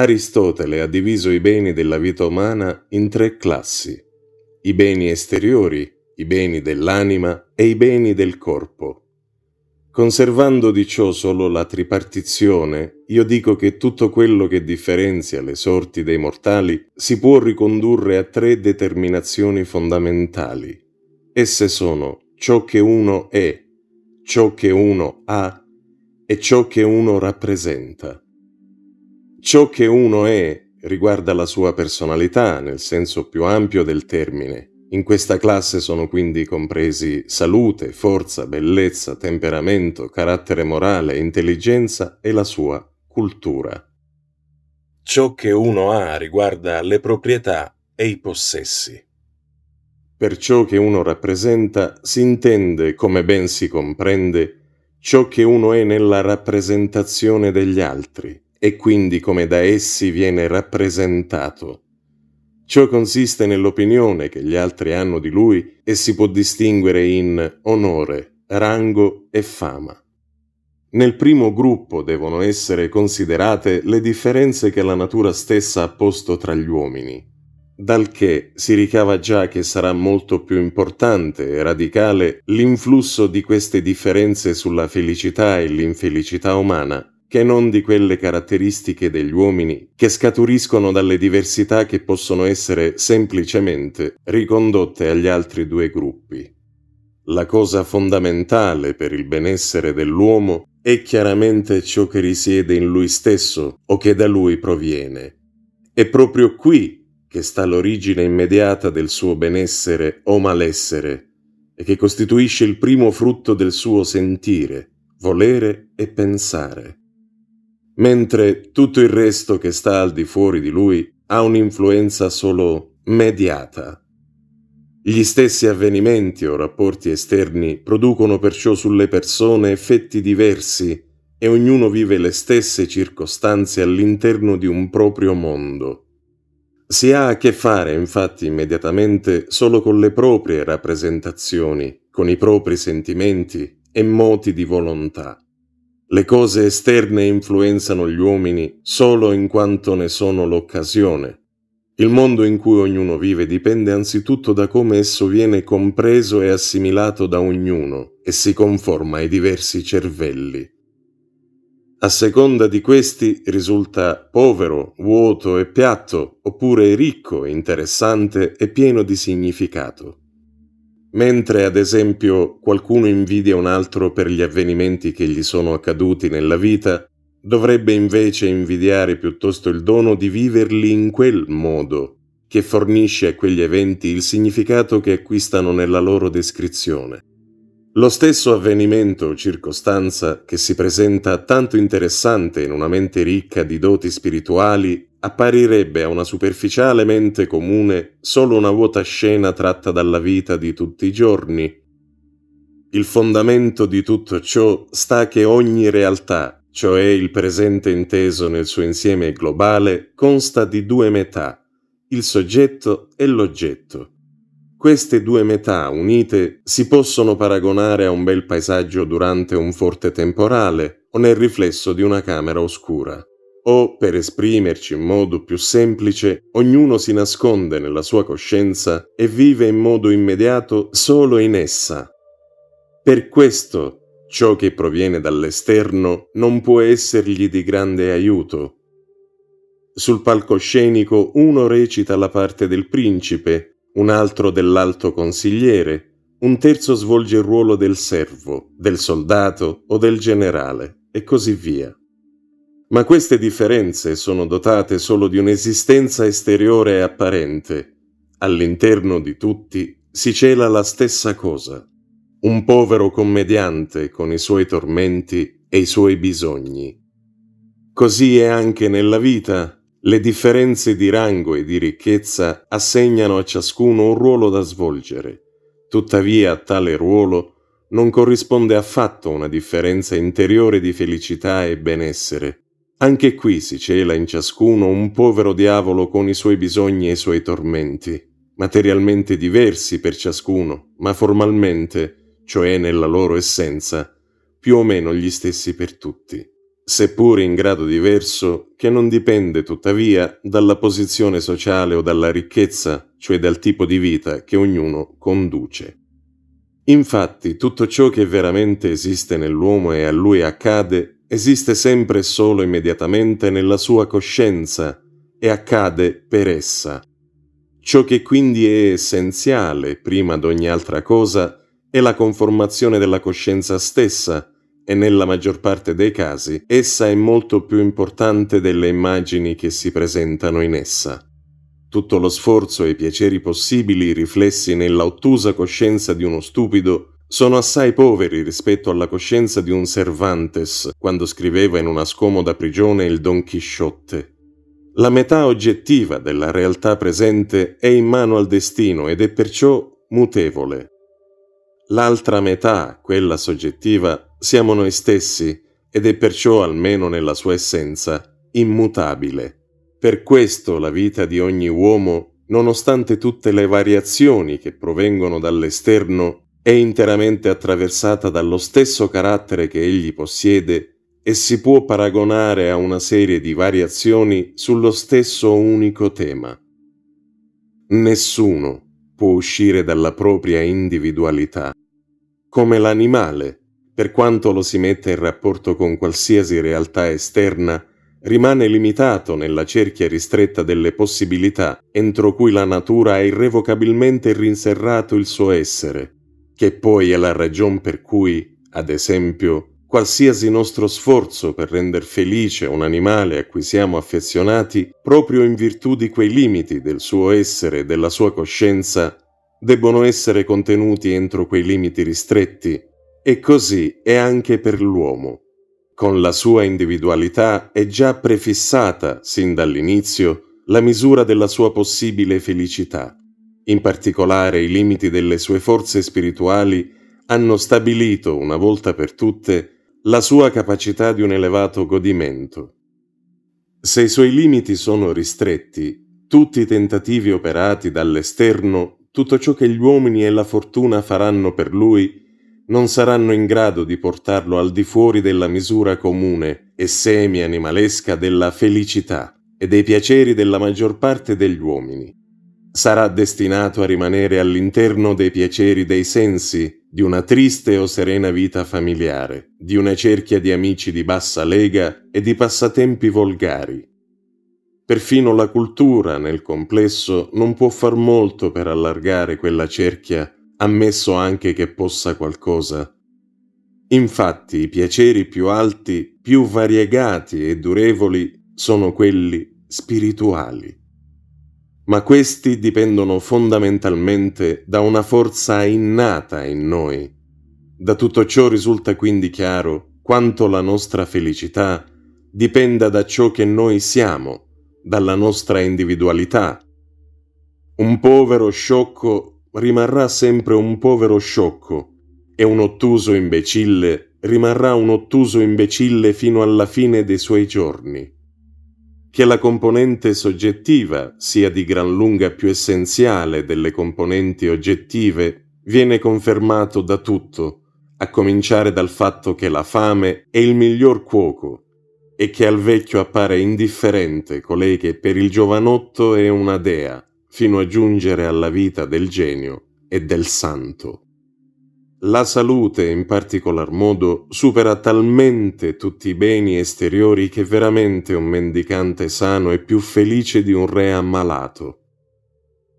Aristotele ha diviso i beni della vita umana in tre classi, i beni esteriori, i beni dell'anima e i beni del corpo. Conservando di ciò solo la tripartizione, io dico che tutto quello che differenzia le sorti dei mortali si può ricondurre a tre determinazioni fondamentali. Esse sono ciò che uno è, ciò che uno ha e ciò che uno rappresenta. Ciò che uno è riguarda la sua personalità nel senso più ampio del termine. In questa classe sono quindi compresi salute, forza, bellezza, temperamento, carattere morale, intelligenza e la sua cultura. Ciò che uno ha riguarda le proprietà e i possessi. Per ciò che uno rappresenta si intende, come ben si comprende, ciò che uno è nella rappresentazione degli altri, e quindi come da essi viene rappresentato. Ciò consiste nell'opinione che gli altri hanno di lui e si può distinguere in onore, rango e fama. Nel primo gruppo devono essere considerate le differenze che la natura stessa ha posto tra gli uomini, dal che si ricava già che sarà molto più importante e radicale l'influsso di queste differenze sulla felicità e l'infelicità umana che non di quelle caratteristiche degli uomini che scaturiscono dalle diversità che possono essere semplicemente ricondotte agli altri due gruppi. La cosa fondamentale per il benessere dell'uomo è chiaramente ciò che risiede in lui stesso o che da lui proviene. È proprio qui che sta l'origine immediata del suo benessere o malessere e che costituisce il primo frutto del suo sentire, volere e pensare mentre tutto il resto che sta al di fuori di lui ha un'influenza solo mediata. Gli stessi avvenimenti o rapporti esterni producono perciò sulle persone effetti diversi e ognuno vive le stesse circostanze all'interno di un proprio mondo. Si ha a che fare infatti immediatamente solo con le proprie rappresentazioni, con i propri sentimenti e moti di volontà. Le cose esterne influenzano gli uomini solo in quanto ne sono l'occasione. Il mondo in cui ognuno vive dipende anzitutto da come esso viene compreso e assimilato da ognuno e si conforma ai diversi cervelli. A seconda di questi risulta povero, vuoto e piatto, oppure ricco, interessante e pieno di significato. Mentre ad esempio qualcuno invidia un altro per gli avvenimenti che gli sono accaduti nella vita, dovrebbe invece invidiare piuttosto il dono di viverli in quel modo, che fornisce a quegli eventi il significato che acquistano nella loro descrizione. Lo stesso avvenimento o circostanza che si presenta tanto interessante in una mente ricca di doti spirituali apparirebbe a una superficiale mente comune solo una vuota scena tratta dalla vita di tutti i giorni. Il fondamento di tutto ciò sta che ogni realtà, cioè il presente inteso nel suo insieme globale, consta di due metà, il soggetto e l'oggetto queste due metà unite si possono paragonare a un bel paesaggio durante un forte temporale o nel riflesso di una camera oscura. O, per esprimerci in modo più semplice, ognuno si nasconde nella sua coscienza e vive in modo immediato solo in essa. Per questo, ciò che proviene dall'esterno non può essergli di grande aiuto. Sul palcoscenico uno recita la parte del principe, un altro dell'alto consigliere, un terzo svolge il ruolo del servo, del soldato o del generale, e così via. Ma queste differenze sono dotate solo di un'esistenza esteriore e apparente. All'interno di tutti si cela la stessa cosa, un povero commediante con i suoi tormenti e i suoi bisogni. Così è anche nella vita, le differenze di rango e di ricchezza assegnano a ciascuno un ruolo da svolgere. Tuttavia a tale ruolo non corrisponde affatto una differenza interiore di felicità e benessere. Anche qui si cela in ciascuno un povero diavolo con i suoi bisogni e i suoi tormenti, materialmente diversi per ciascuno, ma formalmente, cioè nella loro essenza, più o meno gli stessi per tutti seppur in grado diverso, che non dipende tuttavia dalla posizione sociale o dalla ricchezza, cioè dal tipo di vita che ognuno conduce. Infatti tutto ciò che veramente esiste nell'uomo e a lui accade, esiste sempre e solo immediatamente nella sua coscienza e accade per essa. Ciò che quindi è essenziale, prima di ogni altra cosa, è la conformazione della coscienza stessa, e nella maggior parte dei casi essa è molto più importante delle immagini che si presentano in essa. Tutto lo sforzo e i piaceri possibili riflessi nell'ottusa coscienza di uno stupido sono assai poveri rispetto alla coscienza di un Cervantes quando scriveva in una scomoda prigione il Don Chisciotte. La metà oggettiva della realtà presente è in mano al destino ed è perciò mutevole. L'altra metà, quella soggettiva, siamo noi stessi ed è perciò, almeno nella sua essenza, immutabile. Per questo la vita di ogni uomo, nonostante tutte le variazioni che provengono dall'esterno, è interamente attraversata dallo stesso carattere che egli possiede e si può paragonare a una serie di variazioni sullo stesso unico tema. Nessuno può uscire dalla propria individualità, come l'animale per quanto lo si metta in rapporto con qualsiasi realtà esterna, rimane limitato nella cerchia ristretta delle possibilità entro cui la natura ha irrevocabilmente rinserrato il suo essere, che poi è la ragion per cui, ad esempio, qualsiasi nostro sforzo per render felice un animale a cui siamo affezionati, proprio in virtù di quei limiti del suo essere e della sua coscienza, debbono essere contenuti entro quei limiti ristretti e così è anche per l'uomo. Con la sua individualità è già prefissata, sin dall'inizio, la misura della sua possibile felicità. In particolare i limiti delle sue forze spirituali hanno stabilito una volta per tutte la sua capacità di un elevato godimento. Se i suoi limiti sono ristretti, tutti i tentativi operati dall'esterno, tutto ciò che gli uomini e la fortuna faranno per lui, non saranno in grado di portarlo al di fuori della misura comune e semi-animalesca della felicità e dei piaceri della maggior parte degli uomini. Sarà destinato a rimanere all'interno dei piaceri dei sensi, di una triste o serena vita familiare, di una cerchia di amici di bassa lega e di passatempi volgari. Perfino la cultura nel complesso non può far molto per allargare quella cerchia ammesso anche che possa qualcosa. Infatti i piaceri più alti, più variegati e durevoli sono quelli spirituali. Ma questi dipendono fondamentalmente da una forza innata in noi. Da tutto ciò risulta quindi chiaro quanto la nostra felicità dipenda da ciò che noi siamo, dalla nostra individualità. Un povero sciocco rimarrà sempre un povero sciocco e un ottuso imbecille rimarrà un ottuso imbecille fino alla fine dei suoi giorni. Che la componente soggettiva sia di gran lunga più essenziale delle componenti oggettive viene confermato da tutto, a cominciare dal fatto che la fame è il miglior cuoco e che al vecchio appare indifferente colei che per il giovanotto è una dea fino a giungere alla vita del genio e del santo. La salute, in particolar modo, supera talmente tutti i beni esteriori che veramente un mendicante sano è più felice di un re ammalato.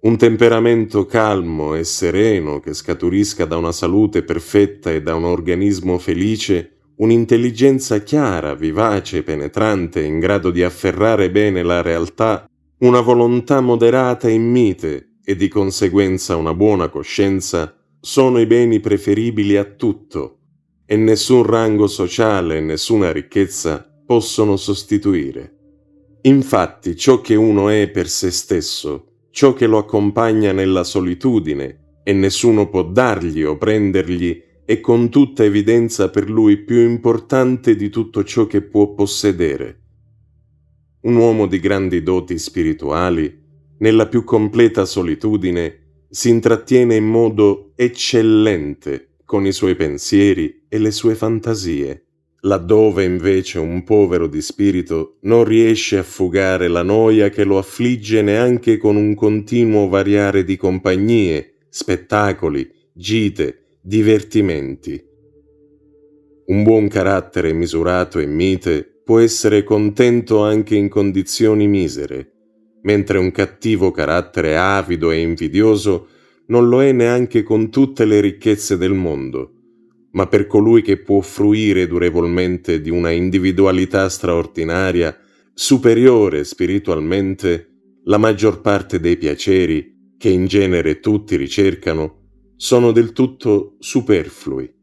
Un temperamento calmo e sereno che scaturisca da una salute perfetta e da un organismo felice, un'intelligenza chiara, vivace, penetrante, in grado di afferrare bene la realtà, una volontà moderata e mite e di conseguenza una buona coscienza sono i beni preferibili a tutto e nessun rango sociale e nessuna ricchezza possono sostituire. Infatti ciò che uno è per se stesso, ciò che lo accompagna nella solitudine e nessuno può dargli o prendergli è con tutta evidenza per lui più importante di tutto ciò che può possedere un uomo di grandi doti spirituali, nella più completa solitudine, si intrattiene in modo eccellente con i suoi pensieri e le sue fantasie, laddove invece un povero di spirito non riesce a fugare la noia che lo affligge neanche con un continuo variare di compagnie, spettacoli, gite, divertimenti. Un buon carattere misurato e mite può essere contento anche in condizioni misere, mentre un cattivo carattere avido e invidioso non lo è neanche con tutte le ricchezze del mondo, ma per colui che può fruire durevolmente di una individualità straordinaria, superiore spiritualmente, la maggior parte dei piaceri, che in genere tutti ricercano, sono del tutto superflui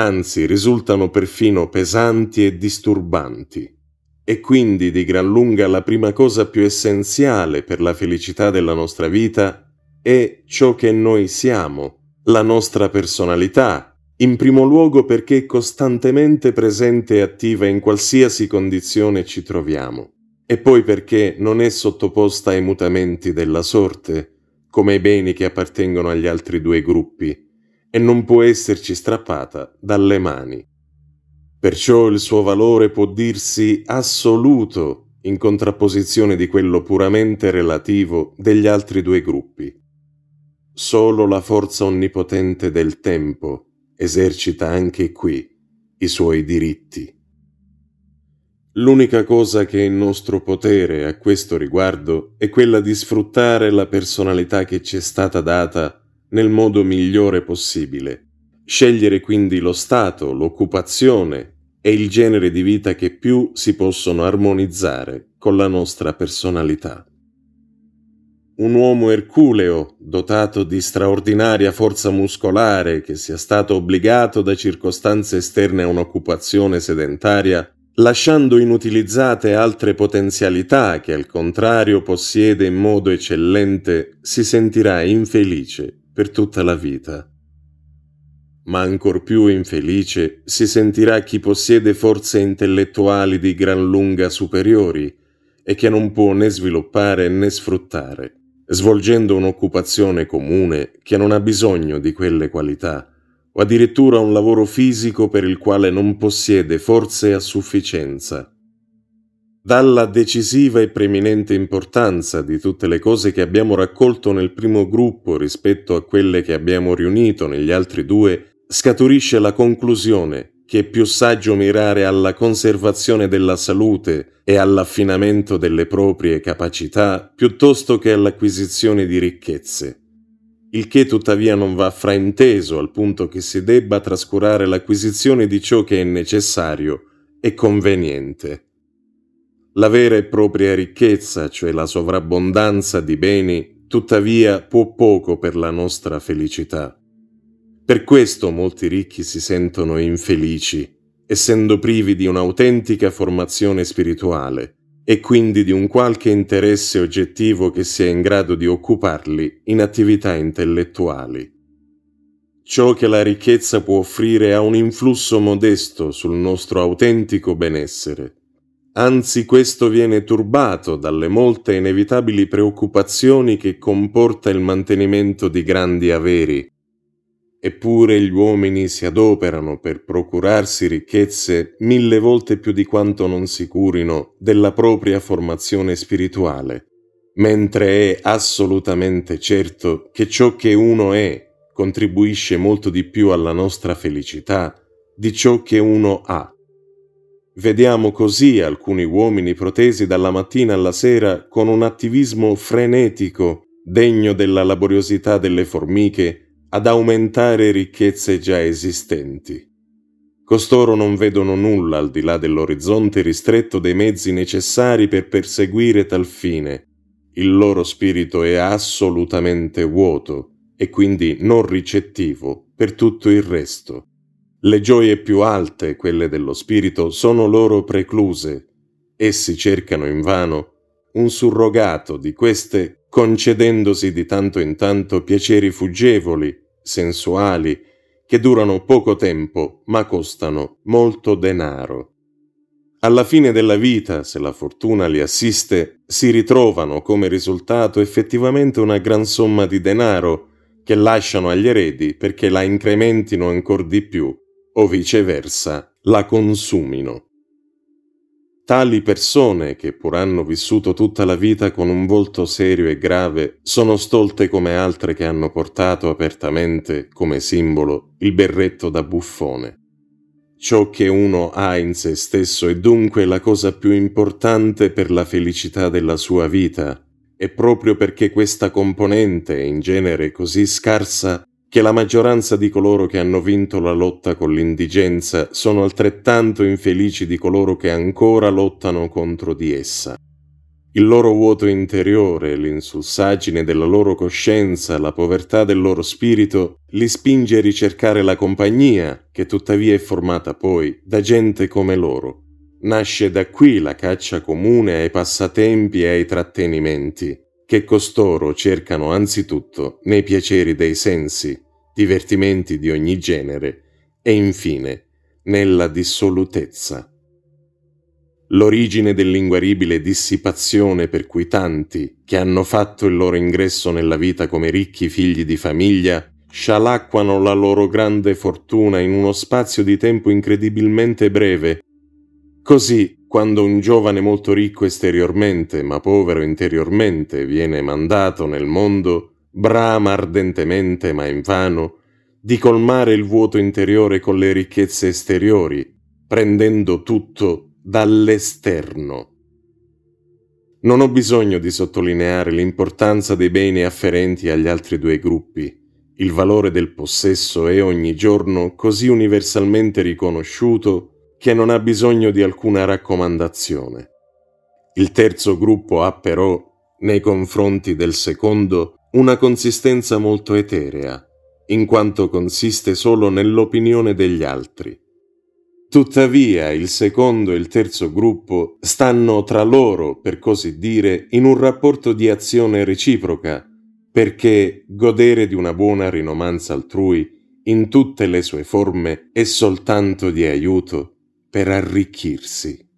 anzi risultano perfino pesanti e disturbanti. E quindi di gran lunga la prima cosa più essenziale per la felicità della nostra vita è ciò che noi siamo, la nostra personalità, in primo luogo perché è costantemente presente e attiva in qualsiasi condizione ci troviamo, e poi perché non è sottoposta ai mutamenti della sorte, come i beni che appartengono agli altri due gruppi, e non può esserci strappata dalle mani. Perciò il suo valore può dirsi assoluto in contrapposizione di quello puramente relativo degli altri due gruppi. Solo la forza onnipotente del tempo esercita anche qui i suoi diritti. L'unica cosa che è in nostro potere a questo riguardo è quella di sfruttare la personalità che ci è stata data nel modo migliore possibile. Scegliere quindi lo stato, l'occupazione e il genere di vita che più si possono armonizzare con la nostra personalità. Un uomo erculeo, dotato di straordinaria forza muscolare, che sia stato obbligato da circostanze esterne a un'occupazione sedentaria, lasciando inutilizzate altre potenzialità che al contrario possiede in modo eccellente, si sentirà infelice per tutta la vita. Ma ancor più infelice si sentirà chi possiede forze intellettuali di gran lunga superiori e che non può né sviluppare né sfruttare, svolgendo un'occupazione comune che non ha bisogno di quelle qualità, o addirittura un lavoro fisico per il quale non possiede forze a sufficienza dalla decisiva e preminente importanza di tutte le cose che abbiamo raccolto nel primo gruppo rispetto a quelle che abbiamo riunito negli altri due, scaturisce la conclusione che è più saggio mirare alla conservazione della salute e all'affinamento delle proprie capacità piuttosto che all'acquisizione di ricchezze. Il che tuttavia non va frainteso al punto che si debba trascurare l'acquisizione di ciò che è necessario e conveniente. La vera e propria ricchezza, cioè la sovrabbondanza di beni, tuttavia può poco per la nostra felicità. Per questo molti ricchi si sentono infelici, essendo privi di un'autentica formazione spirituale e quindi di un qualche interesse oggettivo che sia in grado di occuparli in attività intellettuali. Ciò che la ricchezza può offrire ha un influsso modesto sul nostro autentico benessere Anzi, questo viene turbato dalle molte inevitabili preoccupazioni che comporta il mantenimento di grandi averi. Eppure gli uomini si adoperano per procurarsi ricchezze mille volte più di quanto non si curino della propria formazione spirituale, mentre è assolutamente certo che ciò che uno è contribuisce molto di più alla nostra felicità di ciò che uno ha. Vediamo così alcuni uomini protesi dalla mattina alla sera con un attivismo frenetico, degno della laboriosità delle formiche, ad aumentare ricchezze già esistenti. Costoro non vedono nulla al di là dell'orizzonte ristretto dei mezzi necessari per perseguire tal fine. Il loro spirito è assolutamente vuoto e quindi non ricettivo per tutto il resto. Le gioie più alte, quelle dello spirito, sono loro precluse. Essi cercano invano un surrogato di queste, concedendosi di tanto in tanto piaceri fuggevoli, sensuali, che durano poco tempo ma costano molto denaro. Alla fine della vita, se la fortuna li assiste, si ritrovano come risultato effettivamente una gran somma di denaro che lasciano agli eredi perché la incrementino ancora di più o viceversa la consumino. Tali persone, che pur hanno vissuto tutta la vita con un volto serio e grave, sono stolte come altre che hanno portato apertamente, come simbolo, il berretto da buffone. Ciò che uno ha in se stesso è dunque la cosa più importante per la felicità della sua vita, e proprio perché questa componente, è in genere così scarsa, che la maggioranza di coloro che hanno vinto la lotta con l'indigenza sono altrettanto infelici di coloro che ancora lottano contro di essa. Il loro vuoto interiore, l'insulsaggine della loro coscienza, la povertà del loro spirito li spinge a ricercare la compagnia, che tuttavia è formata poi da gente come loro. Nasce da qui la caccia comune ai passatempi e ai trattenimenti che costoro cercano anzitutto nei piaceri dei sensi, divertimenti di ogni genere e infine nella dissolutezza. L'origine dell'inguaribile dissipazione per cui tanti, che hanno fatto il loro ingresso nella vita come ricchi figli di famiglia, scialacquano la loro grande fortuna in uno spazio di tempo incredibilmente breve. Così quando un giovane molto ricco esteriormente, ma povero interiormente, viene mandato nel mondo, brama ardentemente, ma invano, di colmare il vuoto interiore con le ricchezze esteriori, prendendo tutto dall'esterno. Non ho bisogno di sottolineare l'importanza dei beni afferenti agli altri due gruppi. Il valore del possesso è ogni giorno così universalmente riconosciuto che non ha bisogno di alcuna raccomandazione. Il terzo gruppo ha però, nei confronti del secondo, una consistenza molto eterea, in quanto consiste solo nell'opinione degli altri. Tuttavia il secondo e il terzo gruppo stanno tra loro, per così dire, in un rapporto di azione reciproca, perché godere di una buona rinomanza altrui in tutte le sue forme è soltanto di aiuto per arricchirsi.